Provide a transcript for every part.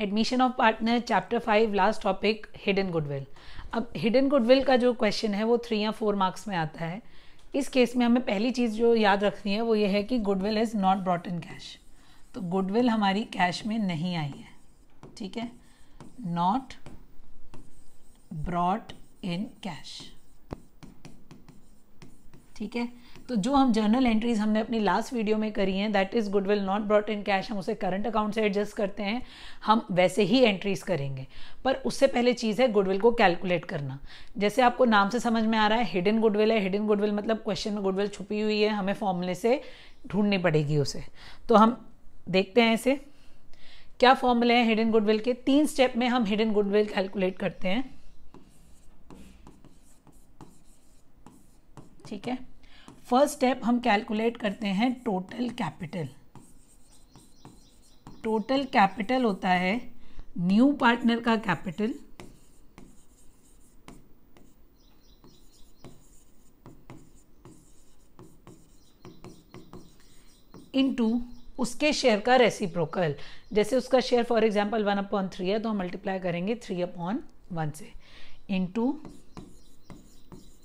Admission of partner chapter five last topic hidden goodwill अब hidden goodwill का जो question है वो थ्री या फोर मार्क्स में आता है इस केस में हमें पहली चीज़ जो याद रखनी है वो ये है कि goodwill is not brought in cash तो गुडविल हमारी कैश में नहीं आई है ठीक है नॉट ब्रॉट इन कैश ठीक है तो जो हम जर्नल एंट्रीज हमने अपनी लास्ट वीडियो में करी हैं that is goodwill not brought in cash हम उसे करंट अकाउंट से एडजस्ट करते हैं हम वैसे ही एंट्रीज करेंगे पर उससे पहले चीज़ है गुडविल को कैलकुलेट करना जैसे आपको नाम से समझ में आ रहा है हिडन गुडविल है हिडन गुडविल मतलब क्वेश्चन में गुडविल छुपी हुई है हमें फॉर्मूले से ढूंढनी पड़ेगी उसे तो हम देखते हैं इसे क्या फॉर्मूले हैं हिडन गुडविल के तीन स्टेप में हम हिडन गुडविल कैलकुलेट करते हैं ठीक है फर्स्ट स्टेप हम कैलकुलेट करते हैं टोटल कैपिटल टोटल कैपिटल होता है न्यू पार्टनर का कैपिटल इनटू उसके शेयर का रेसिप्रोकल जैसे उसका share for example one upon three है तो हम मल्टीप्लाई करेंगे थ्री अपॉन वन से into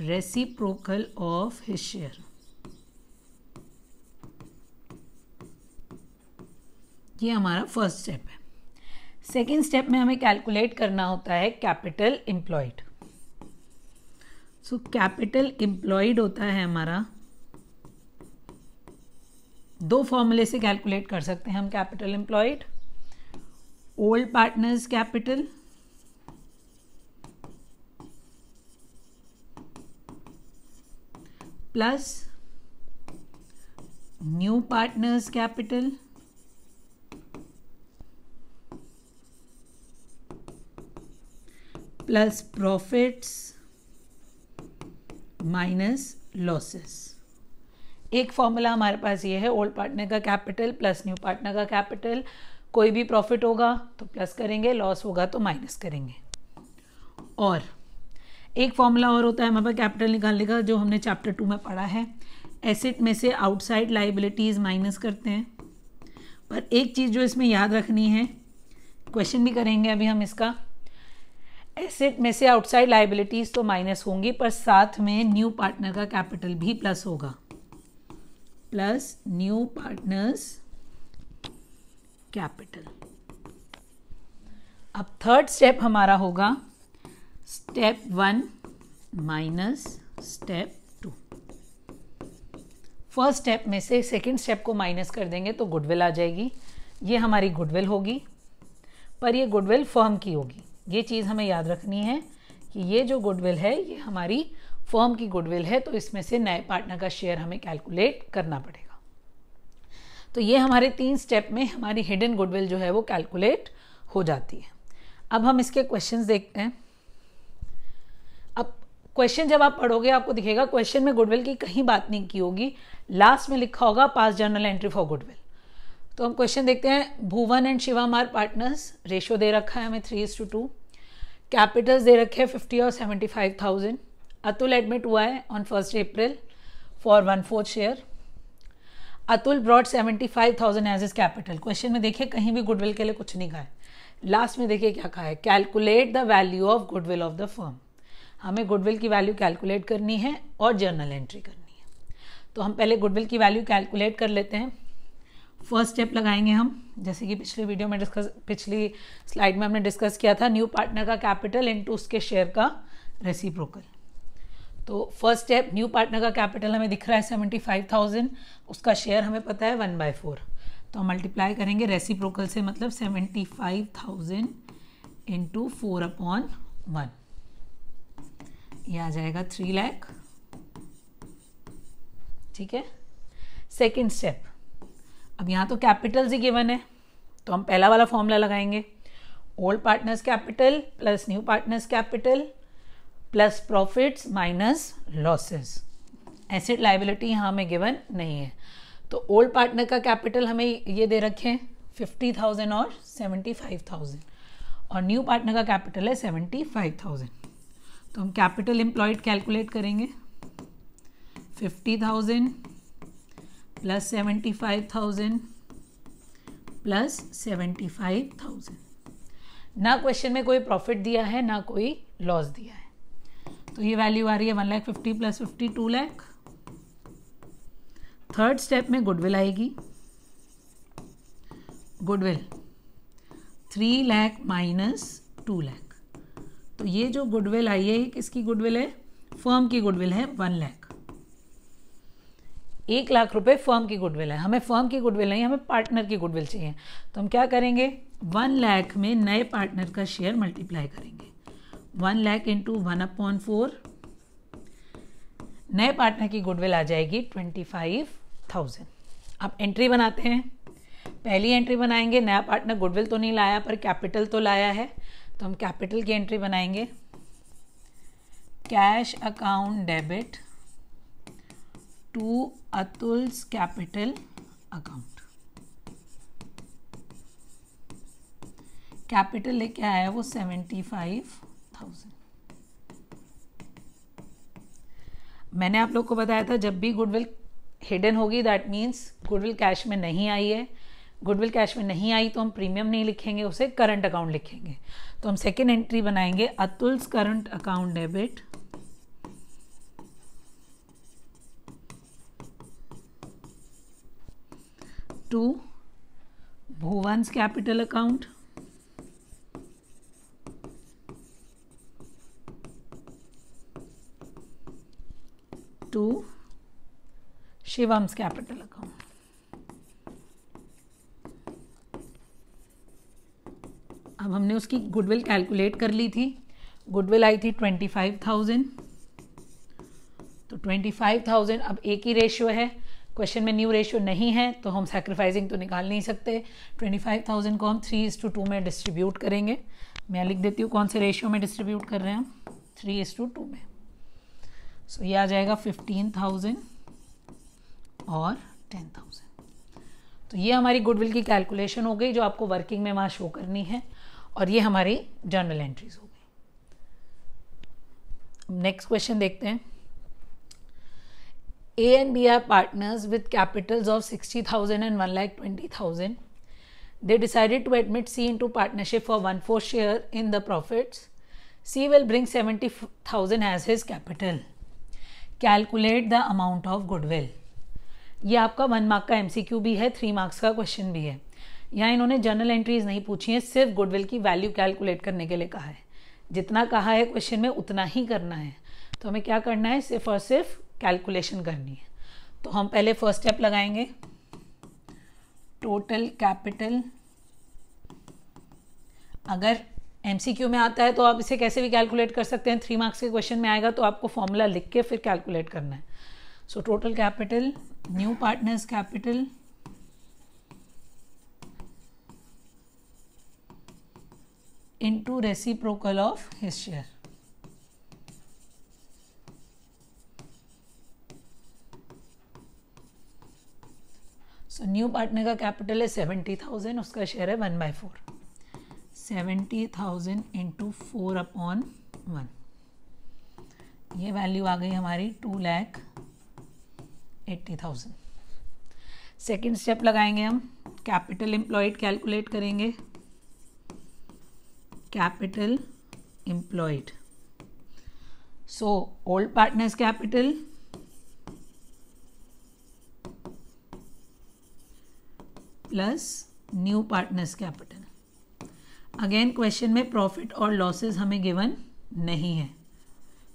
reciprocal of his share ये हमारा फर्स्ट स्टेप है सेकेंड स्टेप में हमें कैलकुलेट करना होता है capital employed so capital employed होता है हमारा दो फॉर्मूले से कैलकुलेट कर सकते हैं हम capital employed old partners capital plus new partners capital plus profits minus losses एक फॉर्मूला हमारे पास ये है ओल्ड पार्टनर का कैपिटल प्लस न्यू पार्टनर का कैपिटल कोई भी प्रॉफिट होगा तो प्लस करेंगे लॉस होगा तो माइनस करेंगे और एक फॉर्मूला और होता है हमारे पास कैपिटल निकालने का जो हमने चैप्टर टू में पढ़ा है एसेट में से आउटसाइड लाइबिलिटीज़ माइनस करते हैं पर एक चीज़ जो इसमें याद रखनी है क्वेश्चन भी करेंगे अभी हम इसका एसेट में से आउटसाइड लाइबिलिटीज तो माइनस होंगी पर साथ में न्यू पार्टनर का कैपिटल भी प्लस होगा प्लस न्यू पार्टनर्स कैपिटल अब थर्ड स्टेप हमारा होगा step one minus step two first step में से सेकंड स्टेप को माइनस कर देंगे तो गुडविल आ जाएगी ये हमारी गुडविल होगी पर ये गुडविल फर्म की होगी ये चीज़ हमें याद रखनी है कि ये जो गुडविल है ये हमारी फर्म की गुडविल है तो इसमें से नए पार्टनर का शेयर हमें कैलकुलेट करना पड़ेगा तो ये हमारे तीन स्टेप में हमारी हिडन गुडविल जो है वो कैलकुलेट हो जाती है अब हम इसके क्वेश्चंस देखते हैं अब क्वेश्चन जब आप पढ़ोगे आपको दिखेगा क्वेश्चन में गुडविल की कहीं बात नहीं की होगी लास्ट में लिखा होगा pass journal entry for goodwill तो हम क्वेश्चन देखते हैं भुवन एंड शिवा मार पार्टनर्स रेशो दे रखा है हमें three is to two capitals दे रखे हैं फिफ्टी और seventy five thousand Atul admit हुआ है on first April for one fourth share Atul brought seventy five thousand as his capital question में देखिए कहीं भी गुडविल के लिए कुछ नहीं कहा है लास्ट में देखिए क्या कहा है calculate the value of goodwill of the firm हमें गुडविल की वैल्यू कैलकुलेट करनी है और जर्नल एंट्री करनी है तो हम पहले गुडविल की वैल्यू कैलकुलेट कर लेते हैं फर्स्ट स्टेप लगाएंगे हम जैसे कि पिछले वीडियो में डिस्कस पिछली स्लाइड में हमने डिस्कस किया था न्यू पार्टनर का कैपिटल इनटू उसके शेयर का रेसिप्रोकल तो फर्स्ट स्टेप न्यू पार्टनर का कैपिटल हमें दिख रहा है सेवेंटी फाइव थाउजेंड उसका शेयर हमें पता है वन बाय फोर तो हम मल्टीप्लाई करेंगे रेसिप्रोकल से मतलब seventy five thousand into four upon one ये आ जाएगा थ्री लैख ठीक है सेकेंड स्टेप अब यहाँ तो कैपिटल्स ही गिवन है तो हम पहला वाला फॉर्मूला लगाएंगे old partners capital plus new partners capital plus profits minus losses assets liability यहाँ हमें गिवन नहीं है तो ओल्ड पार्टनर का कैपिटल हमें ये दे रखे हैं फिफ्टी थाउजेंड और सेवेंटी फाइव थाउजेंड और न्यू पार्टनर का कैपिटल है सेवेंटी फाइव थाउजेंड तो हम कैपिटल एम्प्लॉयड कैलकुलेट करेंगे fifty thousand plus seventy five thousand plus seventy five thousand ना क्वेश्चन में कोई प्रॉफिट दिया है ना कोई लॉस दिया है तो ये वैल्यू आ रही है one lakh fifty plus fifty two lakh third step में गुडविल आएगी goodwill three lakh minus two lakh तो ये जो गुडविल आई है किसकी गुडविल है फर्म की गुडविल है वन लैख एक लाख रुपए फर्म की गुडविल है हमें फर्म की गुडविल नहीं हमें पार्टनर की गुडविल चाहिए तो हम क्या करेंगे वन लाख में नए पार्टनर का शेयर मल्टीप्लाई करेंगे one lakh into one upon four नए पार्टनर की गुडविल आ जाएगी ट्वेंटी फाइव थाउजेंड अब एंट्री बनाते हैं पहली एंट्री बनाएंगे नया पार्टनर गुडविल तो नहीं लाया पर कैपिटल तो लाया है तो हम कैपिटल की एंट्री बनाएंगे cash account debit to Atul's capital account capital लेके आया है वो सेवेंटी फाइव थाउजेंड मैंने आप लोग को बताया था जब भी गुडविल हिडन होगी दैट मीन्स गुडविल कैश में नहीं आई है गुडविल कैश में नहीं आई तो हम प्रीमियम नहीं लिखेंगे उसे करंट अकाउंट लिखेंगे तो हम सेकेंड एंट्री बनाएंगे Atul's current account debit to Bhuvan's capital account. to Shivam's capital account. अब हमने उसकी गुडविल कैलकुलेट कर ली थी गुडविल आई थी ट्वेंटी फाइव थाउजेंड तो ट्वेंटी फाइव थाउजेंड अब एक ही रेशियो है क्वेश्चन में न्यू रेशियो नहीं है तो हम सेक्रीफाइसिंग तो निकाल नहीं सकते 25,000 को हम three is to two two distribute करेंगे मैं लिख देती हूँ कौन से रेशियो में डिस्ट्रीब्यूट कर रहे हैं हम थ्री इज टू टू में सो ये आ जाएगा 15,000 और 10,000 तो ये हमारी गुडविल की कैलकुलेशन हो गई जो आपको वर्किंग में वहाँ शो करनी है और ये हमारी जर्नल एंट्रीज हो गई नेक्स्ट क्वेश्चन देखते हैं A and B are partners with capitals of 60,000 and 1,20,000. They decided to admit C into partnership for one fourth share in the profits. C will bring 70,000 as his capital. Calculate the amount of goodwill. ये आपका one mark का MCQ भी है three marks का question भी है यहाँ इन्होंने जर्नल एंट्रीज नहीं पूछी हैं सिर्फ गुडविल की वैल्यू कैलकुलेट करने के लिए कहा है जितना कहा है क्वेश्चन में उतना ही करना है तो हमें क्या करना है सिर्फ और सिर्फ कैलकुलेशन करनी है तो हम पहले फर्स्ट स्टेप लगाएंगे टोटल कैपिटल अगर एमसीक्यू में आता है तो आप इसे कैसे भी कैलकुलेट कर सकते हैं थ्री मार्क्स के क्वेश्चन में आएगा तो आपको फॉर्मूला लिख के फिर कैलकुलेट करना है so total capital new partners capital into reciprocal of his share so new partner का कैपिटल है सेवेंटी थाउजेंड उसका शेयर है one by four seventy thousand into four upon one ये वैल्यू आ गई हमारी two lakh eighty thousand second step लगाएंगे हम कैपिटल एम्प्लॉयड कैलकुलेट करेंगे capital employed so old partners capital plus new partners capital again question में profit और losses हमें गिवन नहीं है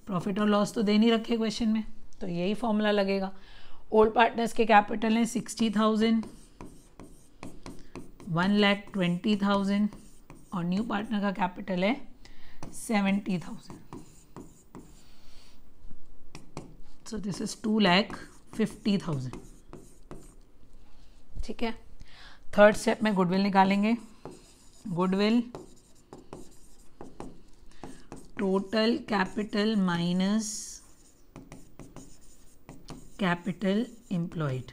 प्रॉफिट और लॉस तो दे नहीं रखे क्वेश्चन में तो यही फॉर्मूला लगेगा ओल्ड पार्टनर्स के कैपिटल हैं sixty thousand one lakh twenty thousand और न्यू पार्टनर का कैपिटल है seventy thousand so this is two lakh fifty thousand ठीक है थर्ड स्टेप में गुडविल निकालेंगे goodwill total capital minus capital employed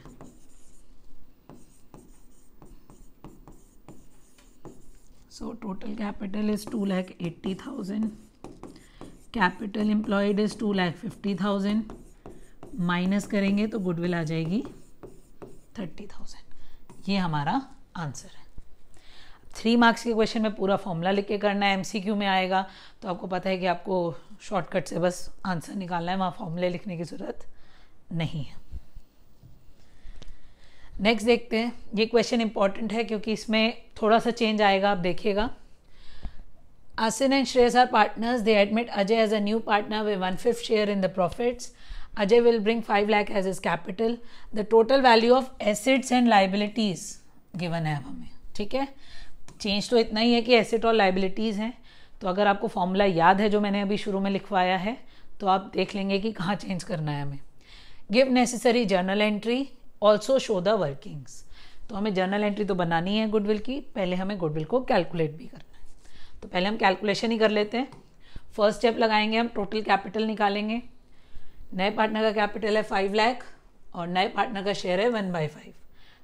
so total capital is two lakh eighty thousand capital employed is two lakh fifty thousand minus करेंगे तो goodwill आ जाएगी thirty thousand ये हमारा आंसर है थ्री मार्क्स के क्वेश्चन में पूरा फॉर्मूला लिख के करना है एमसीक्यू में आएगा तो आपको पता है कि आपको शॉर्टकट से बस आंसर निकालना है वहाँ फॉर्मूले लिखने की जरूरत नहीं है नेक्स्ट देखते हैं ये क्वेश्चन इंपॉर्टेंट है क्योंकि इसमें थोड़ा सा चेंज आएगा आप देखिएगा Asin and Shreyas are partners they admit Ajay as a new partner they one fifth share in the profits Ajay will bring five lakh as his capital the total value of assets and liabilities given है अब हमें ठीक है change तो इतना ही है कि asset और लाइबिलिटीज़ हैं तो अगर आपको फॉर्मूला याद है जो मैंने अभी शुरू में लिखवाया है तो आप देख लेंगे कि कहाँ चेंज करना है हमें give necessary journal entry also show the workings तो हमें जर्नल एंट्री तो बनानी है गुडविल की पहले हमें गुडविल को कैलकुलेट भी करना है तो पहले हम कैलकुलेशन ही कर लेते हैं फर्स्ट स्टेप लगाएंगे हम टोटल कैपिटल निकालेंगे नए पार्टनर का कैपिटल है फाइव लैख और नए पार्टनर का शेयर है वन बाई फाइव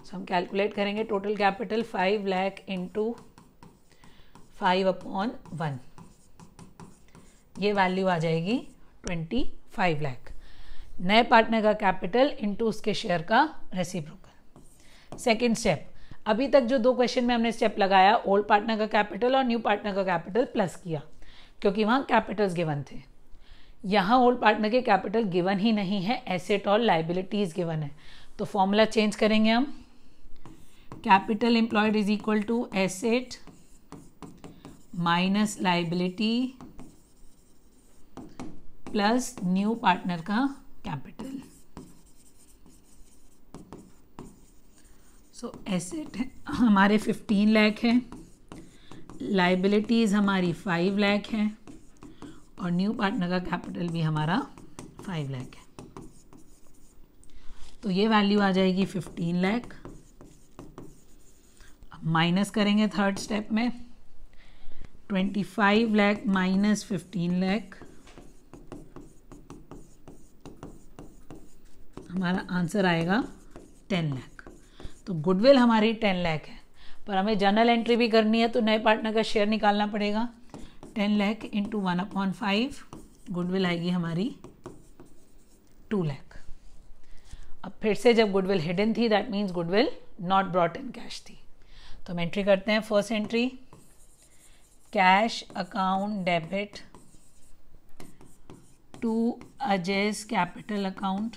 सो हम कैलकुलेट करेंगे total capital five lakh into five upon one ये वैल्यू आ जाएगी ट्वेंटी फाइव लैख नए पार्टनर का कैपिटल इंटू उसके शेयर का रेसिप्रोकल सेकेंड स्टेप अभी तक जो दो क्वेश्चन में हमने स्टेप लगाया ओल्ड पार्टनर का कैपिटल और न्यू पार्टनर का कैपिटल प्लस किया क्योंकि वहाँ कैपिटल्स गिवन थे यहाँ ओल्ड पार्टनर के कैपिटल गिवन ही नहीं है एसेट और लाइबिलिटीज़ गिवन है तो फॉर्मूला चेंज करेंगे हम capital employed is equal to asset minus liability plus new partner का कैपिटल सो एसेट हमारे फिफ्टीन लैख है लाइबिलिटीज़ हमारी फाइव लैख है और न्यू पार्टनर का कैपिटल भी हमारा फाइव लैख है तो ये वैल्यू आ जाएगी फिफ्टीन लैख माइनस करेंगे थर्ड स्टेप में twenty five lakh minus fifteen lakh हमारा आंसर आएगा टेन लैख तो गुडविल हमारी टेन लैख है पर हमें जनरल एंट्री भी करनी है तो नए पार्टनर का शेयर निकालना पड़ेगा ten lakh into one upon five goodwill आएगी हमारी टू लैख अब फिर से जब गुडविल हिडन थी that means goodwill not brought in cash थी तो हम एंट्री करते हैं first entry cash account debit to Ajay's capital account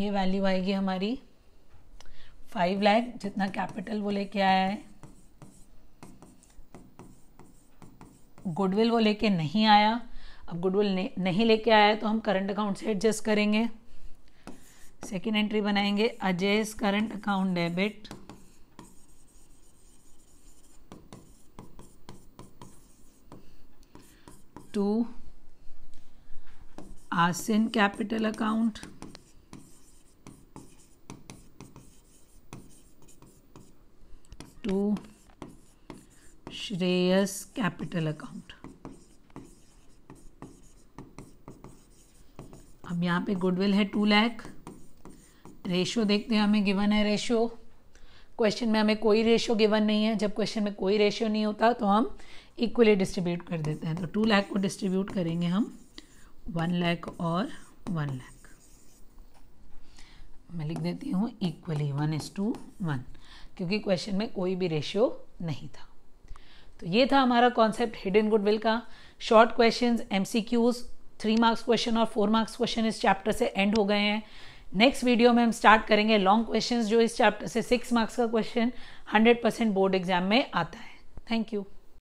ये वैल्यू आएगी हमारी फाइव लाख जितना कैपिटल वो लेके आया है गुडविल वो लेके नहीं आया अब गुडविल नहीं लेके आया तो हम करंट अकाउंट से एडजस्ट करेंगे सेकेंड एंट्री बनाएंगे Ajay's current account debit to आसिन capital account to Shreyas capital account अब यहाँ पे गुडविल है टू लैख रेशो देखते हैं हमें गिवन है रेशो क्वेश्चन में हमें कोई रेशो गिवन नहीं है जब क्वेश्चन में कोई रेशो नहीं होता तो हम इक्वली डिस्ट्रीब्यूट कर देते हैं तो टू लाख को डिस्ट्रीब्यूट करेंगे हम वन लाख और वन लाख मैं लिख देती हूँ equally one is to one क्योंकि क्वेश्चन में कोई भी रेशियो नहीं था तो ये था हमारा कॉन्सेप्ट हिडन गुडविल का short questions MCQs three marks question और फोर मार्क्स क्वेश्चन इस चैप्टर से एंड हो गए हैं नेक्स्ट वीडियो में हम स्टार्ट करेंगे लॉन्ग क्वेश्चंस जो इस चैप्टर से सिक्स मार्क्स का question hundred percent board exam में आता है थैंक यू